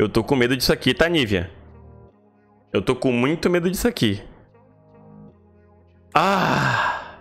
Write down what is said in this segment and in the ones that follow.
Eu tô com medo disso aqui, tá, Nívia? Eu tô com muito medo disso aqui. Ah!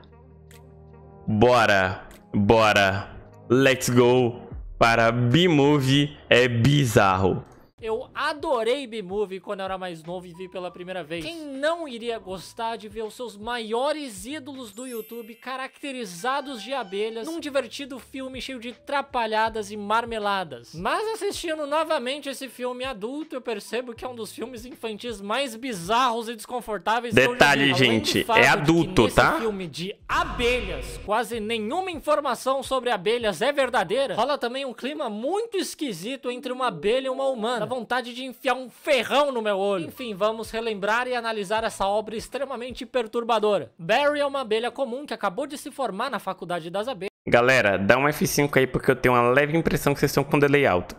Bora! Bora! Let's go! Para B-Movie é bizarro. Eu adorei B-Movie quando eu era mais novo e vi pela primeira vez. Quem não iria gostar de ver os seus maiores ídolos do YouTube caracterizados de abelhas num divertido filme cheio de trapalhadas e marmeladas? Mas assistindo novamente esse filme adulto, eu percebo que é um dos filmes infantis mais bizarros e desconfortáveis Detalhe, que eu já vi. gente, é adulto, nesse tá? filme de abelhas, quase nenhuma informação sobre abelhas é verdadeira, rola também um clima muito esquisito entre uma abelha e uma humana vontade de enfiar um ferrão no meu olho. Enfim, vamos relembrar e analisar essa obra extremamente perturbadora. Barry é uma abelha comum que acabou de se formar na faculdade das abelhas. Galera, dá um F5 aí porque eu tenho uma leve impressão que vocês estão com delay alto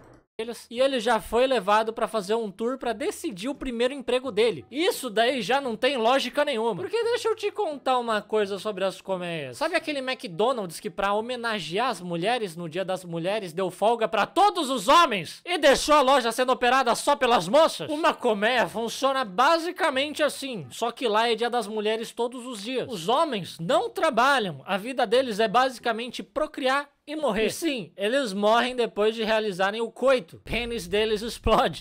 e ele já foi levado para fazer um tour para decidir o primeiro emprego dele. Isso daí já não tem lógica nenhuma. Porque deixa eu te contar uma coisa sobre as colmeias. Sabe aquele McDonald's que para homenagear as mulheres no Dia das Mulheres deu folga para todos os homens e deixou a loja sendo operada só pelas moças? Uma colmeia funciona basicamente assim, só que lá é Dia das Mulheres todos os dias. Os homens não trabalham, a vida deles é basicamente procriar e morrer. Sim, eles morrem depois de realizarem o coito. O pênis deles explode.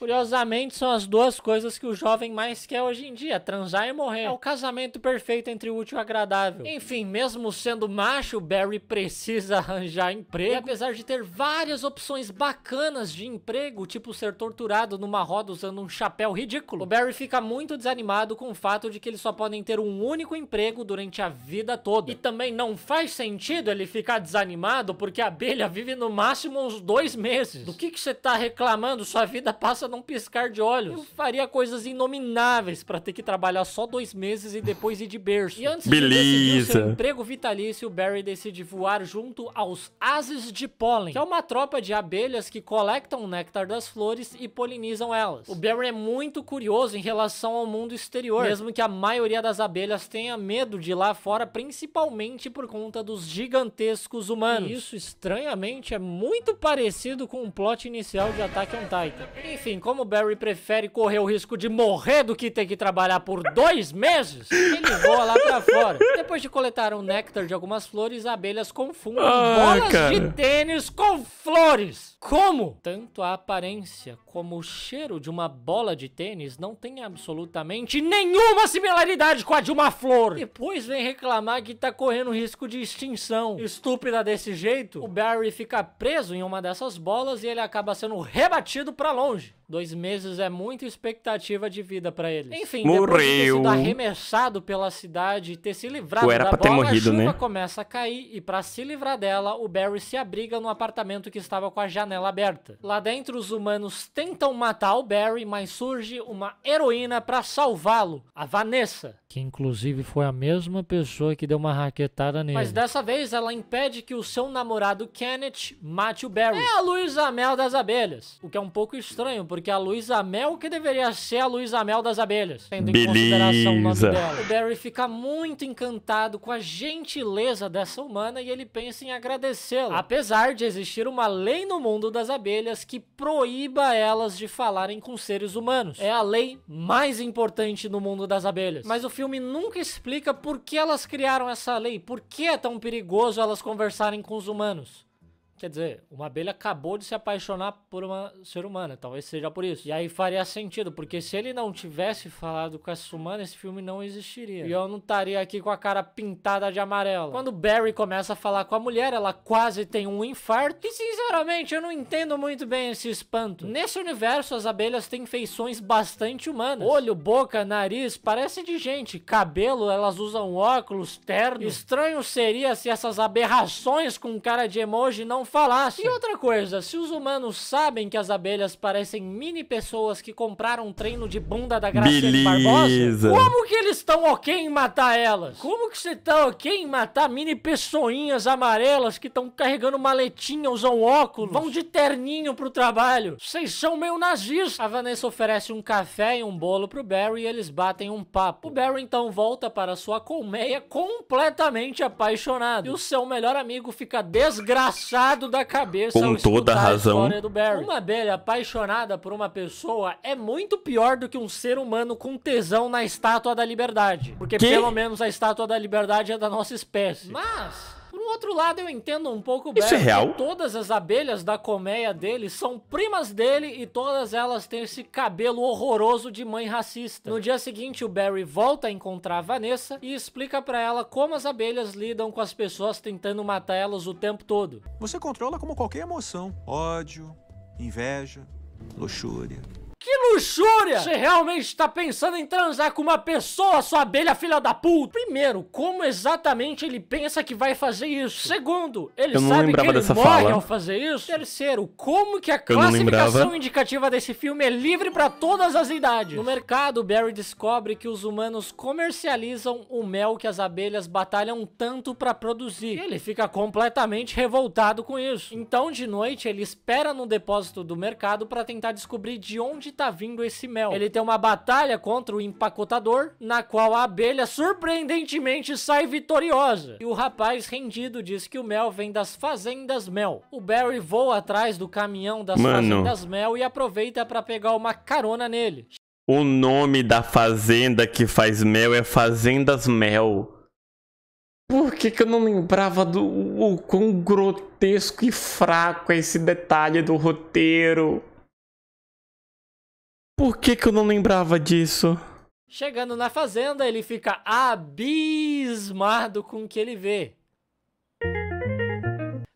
Curiosamente, são as duas coisas que o jovem mais quer hoje em dia: transar e morrer. É o casamento perfeito entre o útil e o agradável. Enfim, mesmo sendo macho, Barry precisa arranjar emprego. E apesar de ter várias opções bacanas de emprego, tipo ser torturado numa roda usando um chapéu ridículo, o Barry fica muito desanimado com o fato de que eles só podem ter um único emprego durante a vida toda. E também não faz sentido ele ficar desanimado porque a abelha vive no máximo uns dois meses. Do que que você tá reclamando? Sua vida passa num piscar de olhos. Eu faria coisas inomináveis para ter que trabalhar só dois meses e depois ir de berço. E antes Beleza. de seu emprego vitalício, Barry decide voar junto aos Ases de Pólen, que é uma tropa de abelhas que coletam o néctar das flores e polinizam elas. O Barry é muito curioso em relação ao mundo exterior, mesmo que a maioria das abelhas tenha medo de ir lá fora, principalmente por conta dos gigantescos humanos. E isso, estranhamente, é muito parecido com o plot inicial de Attack on Titan. Enfim, como o Barry prefere correr o risco de morrer do que ter que trabalhar por dois meses, ele voa lá pra fora. Depois de coletar um néctar de algumas flores, abelhas confundem ah, bolas cara. de tênis com flores. Como? Tanto a aparência como o cheiro de uma bola de tênis não tem absolutamente nenhuma similaridade com a de uma flor. Depois vem reclamar que tá correndo risco de extinção. Estúpida desse jeito, o Barry fica preso em uma dessas bolas e ele acaba sendo rebatido para longe. Dois meses é muita expectativa de vida para eles. Enfim, Morreu. depois de ter sido arremessado pela cidade e ter se livrado Pô, era da bola, ter morrido, a chuva né? começa a cair e para se livrar dela, o Barry se abriga no apartamento que estava com a janela aberta. Lá dentro, os humanos tentam matar o Barry, mas surge uma heroína para salvá-lo, a Vanessa. Que inclusive foi a mesma pessoa que deu uma raquetada nele. Mas dessa vez ela impede que o seu namorado Kenneth mate o Barry. É a Luísa Mel das Abelhas. O que é um pouco estranho, porque porque a Luísa Mel que deveria ser a Luísa Mel das abelhas, tendo em Beleza. consideração o nome dela. O Barry fica muito encantado com a gentileza dessa humana e ele pensa em agradecê-la, apesar de existir uma lei no mundo das abelhas que proíba elas de falarem com seres humanos. É a lei mais importante no mundo das abelhas. Mas o filme nunca explica por que elas criaram essa lei, por que é tão perigoso elas conversarem com os humanos. Quer dizer, uma abelha acabou de se apaixonar por uma ser humana, talvez seja por isso. E aí faria sentido, porque se ele não tivesse falado com essa humana, esse filme não existiria. E eu não estaria aqui com a cara pintada de amarelo. Quando Barry começa a falar com a mulher, ela quase tem um infarto. E sinceramente, eu não entendo muito bem esse espanto. Nesse universo, as abelhas têm feições bastante humanas. Olho, boca, nariz, parece de gente. Cabelo, elas usam óculos, terno. Estranho seria se essas aberrações com cara de emoji não falasse. E outra coisa, se os humanos sabem que as abelhas parecem mini pessoas que compraram um treino de bunda da Graciane Barbosa, como que eles estão ok em matar elas? Como que você tá ok em matar mini pessoinhas amarelas que estão carregando maletinha, usam óculos, vão de terninho pro trabalho? Vocês são meio nazistas. A Vanessa oferece um café e um bolo pro Barry e eles batem um papo. O Barry então volta para sua colmeia completamente apaixonado. E o seu melhor amigo fica desgraçado da cabeça com toda a razão. A uma abelha apaixonada por uma pessoa é muito pior do que um ser humano com tesão na estátua da liberdade. Porque que? pelo menos a estátua da liberdade é da nossa espécie. Mas outro lado, eu entendo um pouco bem. Isso é real? Todas as abelhas da colmeia dele são primas dele e todas elas têm esse cabelo horroroso de mãe racista. No dia seguinte, o Barry volta a encontrar a Vanessa e explica para ela como as abelhas lidam com as pessoas tentando matar elas o tempo todo. Você controla como qualquer emoção: ódio, inveja, luxúria. Que luxúria! Você realmente está pensando em transar com uma pessoa, sua abelha filha da puta? Primeiro, como exatamente ele pensa que vai fazer isso? Segundo, ele sabe que ele morre fala. ao fazer isso? Terceiro, como que a classificação indicativa desse filme é livre para todas as idades? No mercado, Barry descobre que os humanos comercializam o mel que as abelhas batalham tanto para produzir. ele fica completamente revoltado com isso. Então, de noite, ele espera no depósito do mercado para tentar descobrir de onde tá vindo esse mel. Ele tem uma batalha contra o empacotador, na qual a abelha surpreendentemente sai vitoriosa. E o rapaz rendido diz que o mel vem das fazendas mel. O Barry voa atrás do caminhão das Mano. fazendas mel e aproveita para pegar uma carona nele. O nome da fazenda que faz mel é Fazendas Mel. Por que, que eu não lembrava do o quão grotesco e fraco é esse detalhe do roteiro? Por que, que eu não lembrava disso? Chegando na fazenda, ele fica abismado com o que ele vê.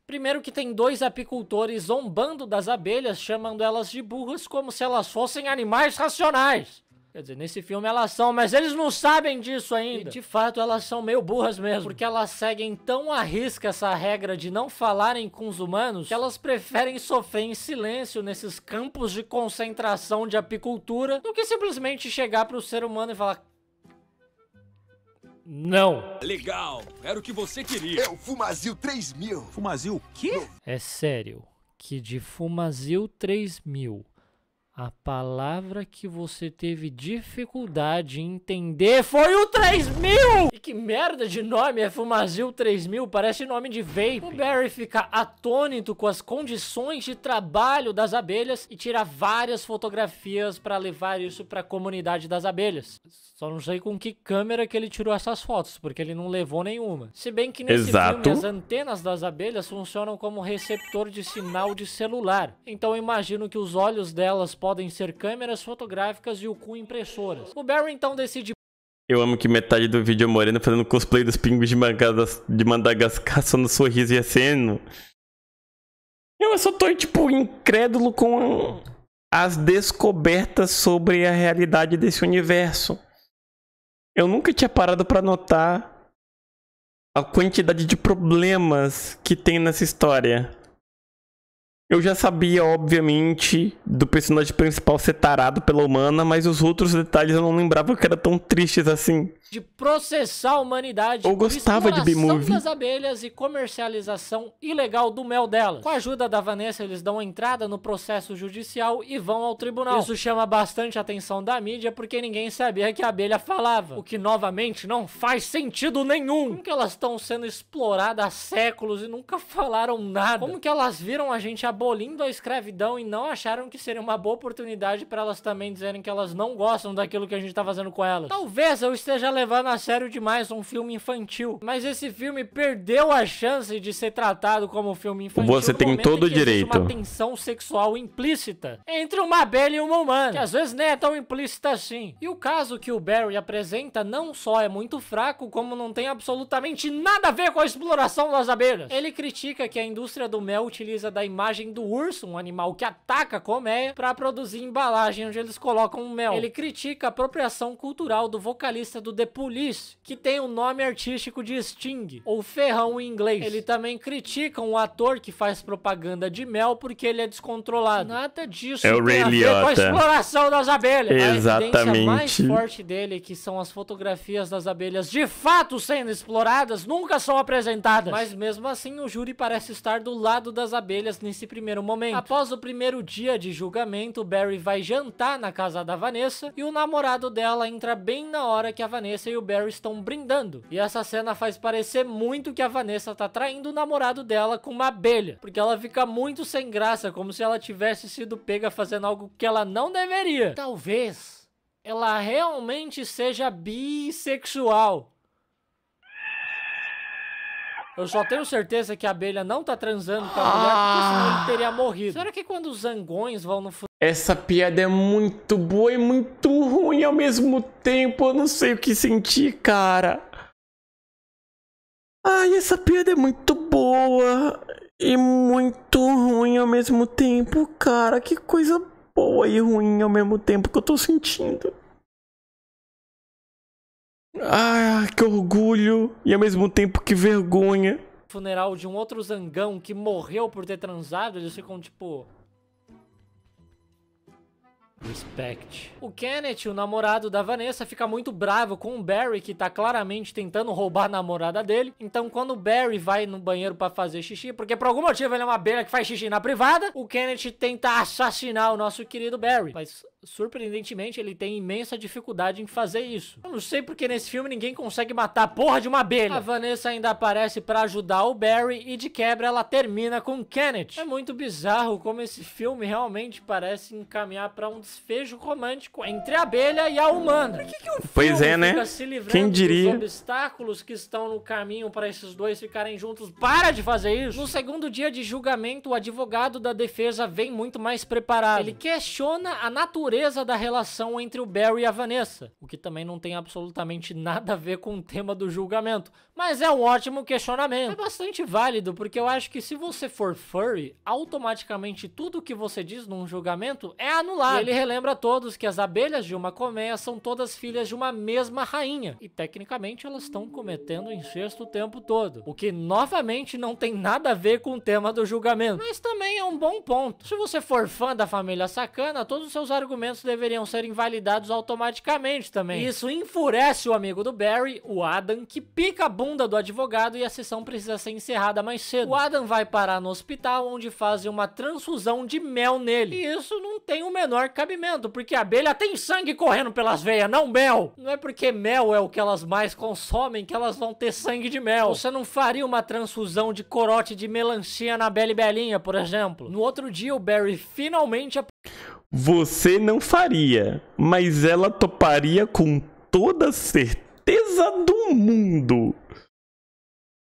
Primeiro que tem dois apicultores zombando das abelhas, chamando elas de burras como se elas fossem animais racionais. Quer dizer, nesse filme elas são, mas eles não sabem disso ainda. E de fato elas são meio burras mesmo. Porque elas seguem tão à risca essa regra de não falarem com os humanos que elas preferem sofrer em silêncio nesses campos de concentração de apicultura do que simplesmente chegar pro ser humano e falar. Não. Legal, era o que você queria. É o Fumazil 3000. Fumazil o quê? É sério, que de Fumazil 3000 a palavra que você teve dificuldade em entender foi o 3000! E que merda de nome é Fumazil 3000? Parece nome de vape. O Barry fica atônito com as condições de trabalho das abelhas e tira várias fotografias para levar isso para a comunidade das abelhas. Só não sei com que câmera que ele tirou essas fotos, porque ele não levou nenhuma. Se bem que nesse Exato. filme as antenas das abelhas funcionam como receptor de sinal de celular. Então eu imagino que os olhos delas podem ser câmeras fotográficas e o cu impressoras. O Barry então decide eu amo que metade do vídeo é moreno fazendo cosplay dos pingos de, Magadas, de Madagascar só no sorriso e aceno. É eu só tô, tipo, incrédulo com as descobertas sobre a realidade desse universo. Eu nunca tinha parado para notar a quantidade de problemas que tem nessa história. Eu já sabia, obviamente, do personagem principal ser tarado pela humana, mas os outros detalhes eu não lembrava que eram tão tristes assim de processar a humanidade ou gostava por exploração de das abelhas e comercialização ilegal do mel delas. Com a ajuda da Vanessa, eles dão entrada no processo judicial e vão ao tribunal. Isso chama bastante a atenção da mídia porque ninguém sabia que a abelha falava, o que novamente não faz sentido nenhum. Como que elas estão sendo exploradas há séculos e nunca falaram nada? Como que elas viram a gente abolindo a escravidão e não acharam que seria uma boa oportunidade para elas também dizerem que elas não gostam daquilo que a gente tá fazendo com elas? Talvez eu esteja levando levando a sério demais um filme infantil. Mas esse filme perdeu a chance de ser tratado como um filme infantil. Você tem todo o direito. Uma tensão sexual implícita entre uma abelha e uma humana, que às vezes nem é tão implícita assim. E o caso que o Barry apresenta não só é muito fraco, como não tem absolutamente nada a ver com a exploração das abelhas. Ele critica que a indústria do mel utiliza da imagem do urso, um animal que ataca a colmeia, para produzir embalagem onde eles colocam o mel. Ele critica a apropriação cultural do vocalista do The Police, que tem o um nome artístico de Sting, ou Ferrão em inglês. Ele também critica um ator que faz propaganda de mel porque ele é descontrolado. Nada disso é o tem Ray a ver Liotta. com a exploração das abelhas. Exatamente. A evidência mais forte dele, que são as fotografias das abelhas de fato sendo exploradas, nunca são apresentadas. Mas mesmo assim, o júri parece estar do lado das abelhas nesse primeiro momento. Após o primeiro dia de julgamento, Barry vai jantar na casa da Vanessa e o namorado dela entra bem na hora que a Vanessa Vanessa e o Barry estão brindando. E essa cena faz parecer muito que a Vanessa tá traindo o namorado dela com uma abelha. Porque ela fica muito sem graça, como se ela tivesse sido pega fazendo algo que ela não deveria. Talvez ela realmente seja bissexual. Eu só tenho certeza que a abelha não tá transando com a mulher, porque senão ele ah. teria morrido. Será que quando os zangões vão no essa piada é muito boa e muito ruim ao mesmo tempo. Eu não sei o que sentir, cara. Ai, essa piada é muito boa e muito ruim ao mesmo tempo, cara. Que coisa boa e ruim ao mesmo tempo que eu tô sentindo. Ah, que orgulho e ao mesmo tempo que vergonha. Funeral de um outro zangão que morreu por ter transado, eles ficam tipo. Respect. O Kenneth, o namorado da Vanessa, fica muito bravo com o Barry, que tá claramente tentando roubar a namorada dele. Então, quando o Barry vai no banheiro para fazer xixi, porque por algum motivo ele é uma abelha que faz xixi na privada, o Kenneth tenta assassinar o nosso querido Barry. Mas surpreendentemente, ele tem imensa dificuldade em fazer isso. Eu não sei porque nesse filme ninguém consegue matar a porra de uma abelha. A Vanessa ainda aparece pra ajudar o Barry e de quebra ela termina com Kenneth. É muito bizarro como esse filme realmente parece encaminhar pra um desfecho romântico entre a abelha e a humana. Por que, que o filme pois é, né? fica se livrando Quem diria? dos obstáculos que estão no caminho pra esses dois ficarem juntos? Para de fazer isso! No segundo dia de julgamento, o advogado da defesa vem muito mais preparado. Ele questiona a natureza natureza da relação entre o Barry e a Vanessa, o que também não tem absolutamente nada a ver com o tema do julgamento, mas é um ótimo questionamento. É bastante válido, porque eu acho que se você for furry, automaticamente tudo que você diz num julgamento é anulado. E ele relembra a todos que as abelhas de uma colmeia são todas filhas de uma mesma rainha. E tecnicamente elas estão cometendo incesto o tempo todo. O que novamente não tem nada a ver com o tema do julgamento. Mas também é um bom ponto. Se você for fã da família sacana, todos os seus argumentos deveriam ser invalidados automaticamente também. E isso enfurece o amigo do Barry, o Adam, que pica a bunda do advogado e a sessão precisa ser encerrada mais cedo. O Adam vai parar no hospital onde fazem uma transfusão de mel nele. E isso não tem o menor cabimento, porque a abelha tem sangue correndo pelas veias, não mel. Não é porque mel é o que elas mais consomem que elas vão ter sangue de mel. Você não faria uma transfusão de corote de melancia na Bela e Belinha, por exemplo? No outro dia, o Barry finalmente você não faria, mas ela toparia com toda certeza do mundo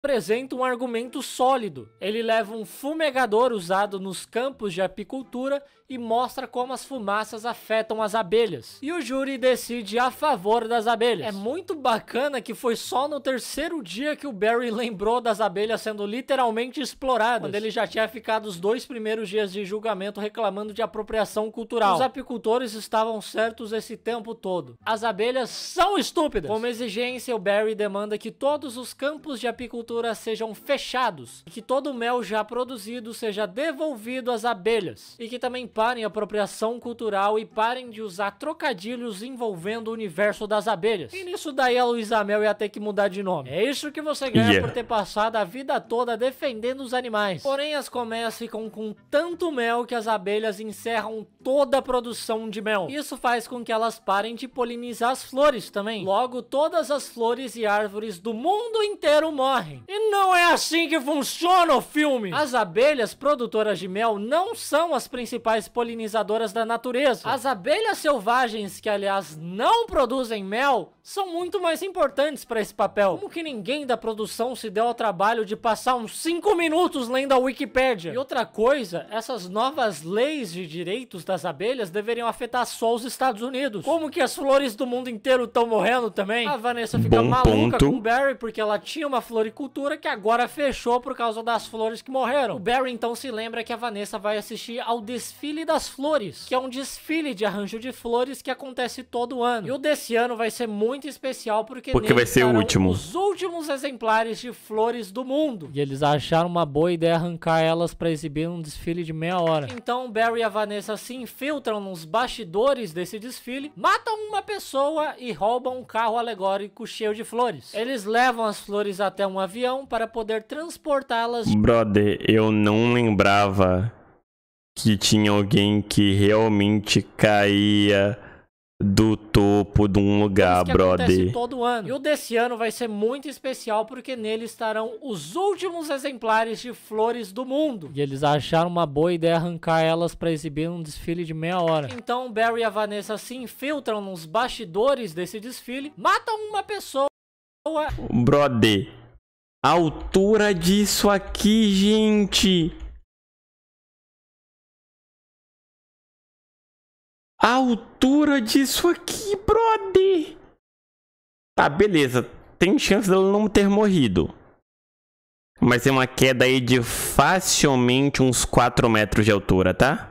apresenta um argumento sólido. Ele leva um fumegador usado nos campos de apicultura e mostra como as fumaças afetam as abelhas. E o júri decide a favor das abelhas. É muito bacana que foi só no terceiro dia que o Barry lembrou das abelhas sendo literalmente exploradas, quando ele já tinha ficado os dois primeiros dias de julgamento reclamando de apropriação cultural. Os apicultores estavam certos esse tempo todo. As abelhas são estúpidas. Como exigência, o Barry demanda que todos os campos de apicultura sejam fechados e que todo o mel já produzido seja devolvido às abelhas. E que também parem a apropriação cultural e parem de usar trocadilhos envolvendo o universo das abelhas. E nisso daí a Luísa Mel ia ter que mudar de nome. É isso que você ganha yeah. por ter passado a vida toda defendendo os animais. Porém, as colmeias ficam com tanto mel que as abelhas encerram toda a produção de mel. Isso faz com que elas parem de polinizar as flores também. Logo, todas as flores e árvores do mundo inteiro morrem. Assim. E não é assim que funciona o filme. As abelhas produtoras de mel não são as principais polinizadoras da natureza. As abelhas selvagens, que aliás não produzem mel, são muito mais importantes para esse papel. Como que ninguém da produção se deu ao trabalho de passar uns 5 minutos lendo a Wikipédia? E outra coisa, essas novas leis de direitos das abelhas deveriam afetar só os Estados Unidos. Como que as flores do mundo inteiro estão morrendo também? A Vanessa fica Bom maluca ponto. com o Barry porque ela tinha uma floricultura que agora fechou por causa das flores que morreram. O Barry então se lembra que a Vanessa vai assistir ao desfile das flores, que é um desfile de arranjo de flores que acontece todo ano. E o desse ano vai ser muito muito especial porque, porque vai ser o último. os últimos exemplares de flores do mundo. E eles acharam uma boa ideia arrancar elas para exibir um desfile de meia hora. Então Barry e a Vanessa se infiltram nos bastidores desse desfile, matam uma pessoa e roubam um carro alegórico cheio de flores. Eles levam as flores até um avião para poder transportá-las. Brother, eu não lembrava que tinha alguém que realmente caía do topo de um lugar, Isso que brother. todo ano. E o desse ano vai ser muito especial porque nele estarão os últimos exemplares de flores do mundo. E eles acharam uma boa ideia arrancar elas para exibir num desfile de meia hora. Então Barry e a Vanessa se infiltram nos bastidores desse desfile, matam uma pessoa. Brother, a altura disso aqui, gente. a altura disso aqui, brother. Tá, beleza. Tem chance dela não ter morrido. Mas é uma queda aí de facilmente uns 4 metros de altura, tá?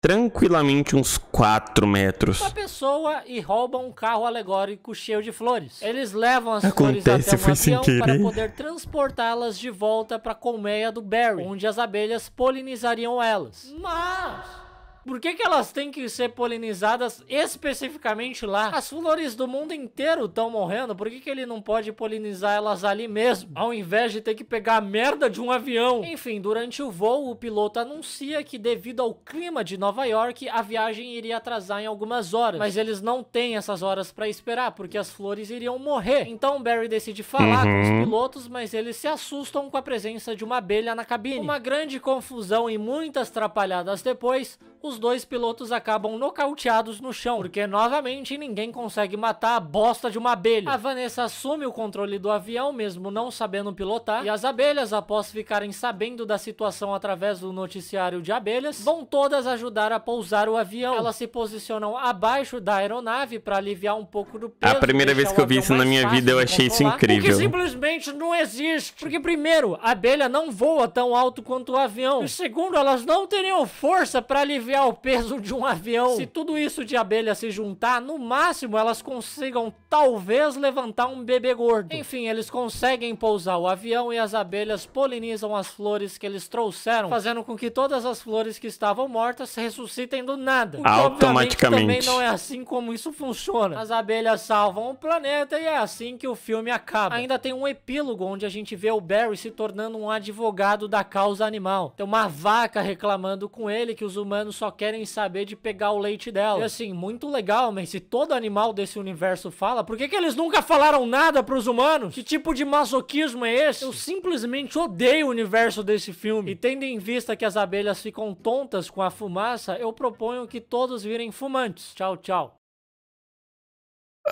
Tranquilamente uns 4 metros. Uma pessoa e rouba um carro alegórico cheio de flores. Eles levam as Acontece, flores até um avião para poder transportá-las de volta para a colmeia do Barry, onde as abelhas polinizariam elas. Mas... Por que, que elas têm que ser polinizadas especificamente lá? As flores do mundo inteiro estão morrendo, por que, que ele não pode polinizar elas ali mesmo? Ao invés de ter que pegar a merda de um avião. Enfim, durante o voo, o piloto anuncia que devido ao clima de Nova York, a viagem iria atrasar em algumas horas. Mas eles não têm essas horas para esperar, porque as flores iriam morrer. Então Barry decide falar uhum. com os uhum. pilotos, mas eles se assustam com a presença de uma abelha na cabine. Uma grande confusão e muitas trapalhadas depois, os dois pilotos acabam nocauteados no chão, porque novamente ninguém consegue matar a bosta de uma abelha. A Vanessa assume o controle do avião, mesmo não sabendo pilotar, e as abelhas, após ficarem sabendo da situação através do noticiário de abelhas, vão todas ajudar a pousar o avião. Elas se posicionam abaixo da aeronave para aliviar um pouco do peso. A primeira vez que eu vi isso na minha vida, eu achei isso incrível. Porque simplesmente não existe. Porque, primeiro, a abelha não voa tão alto quanto o avião. E, segundo, elas não teriam força para aliviar aliviar o peso de um avião. Se tudo isso de abelha se juntar, no máximo elas consigam talvez levantar um bebê gordo. Enfim, eles conseguem pousar o avião e as abelhas polinizam as flores que eles trouxeram, fazendo com que todas as flores que estavam mortas ressuscitem do nada. Porque, Automaticamente. também não é assim como isso funciona. As abelhas salvam o planeta e é assim que o filme acaba. Ainda tem um epílogo onde a gente vê o Barry se tornando um advogado da causa animal. Tem uma vaca reclamando com ele que os humanos só só querem saber de pegar o leite dela. E assim, muito legal, mas se todo animal desse universo fala, por que, que eles nunca falaram nada pros humanos? Que tipo de masoquismo é esse? Eu simplesmente odeio o universo desse filme. E tendo em vista que as abelhas ficam tontas com a fumaça, eu proponho que todos virem fumantes. Tchau, tchau.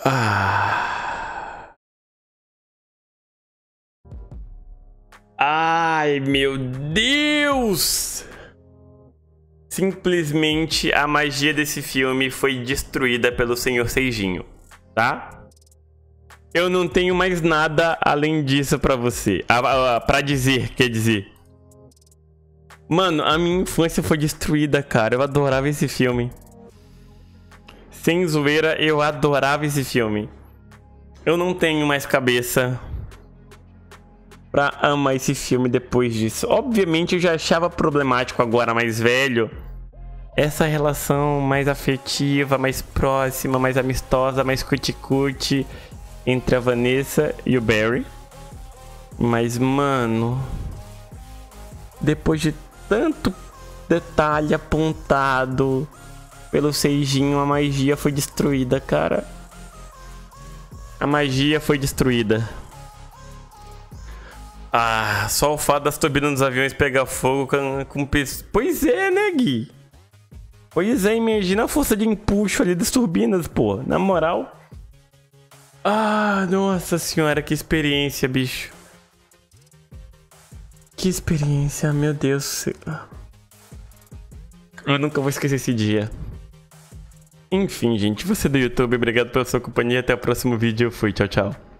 Ah. Ai, meu Deus! Simplesmente a magia desse filme foi destruída pelo Senhor Seijinho, tá? Eu não tenho mais nada além disso para você. para dizer, quer dizer. Mano, a minha infância foi destruída, cara. Eu adorava esse filme. Sem zoeira, eu adorava esse filme. Eu não tenho mais cabeça pra amar esse filme depois disso. Obviamente eu já achava problemático agora mais velho essa relação mais afetiva, mais próxima, mais amistosa, mais cuticute entre a Vanessa e o Barry. Mas mano, depois de tanto detalhe apontado pelo Seijinho, a magia foi destruída, cara. A magia foi destruída. Ah, só o fato das turbinas dos aviões pegar fogo com, com Pois é, né, Gui? Pois é, imagina a força de empuxo ali das turbinas, pô. Na moral. Ah, nossa senhora, que experiência, bicho. Que experiência, meu Deus. Eu nunca vou esquecer esse dia. Enfim, gente, você do YouTube, obrigado pela sua companhia. Até o próximo vídeo. Eu fui, tchau, tchau.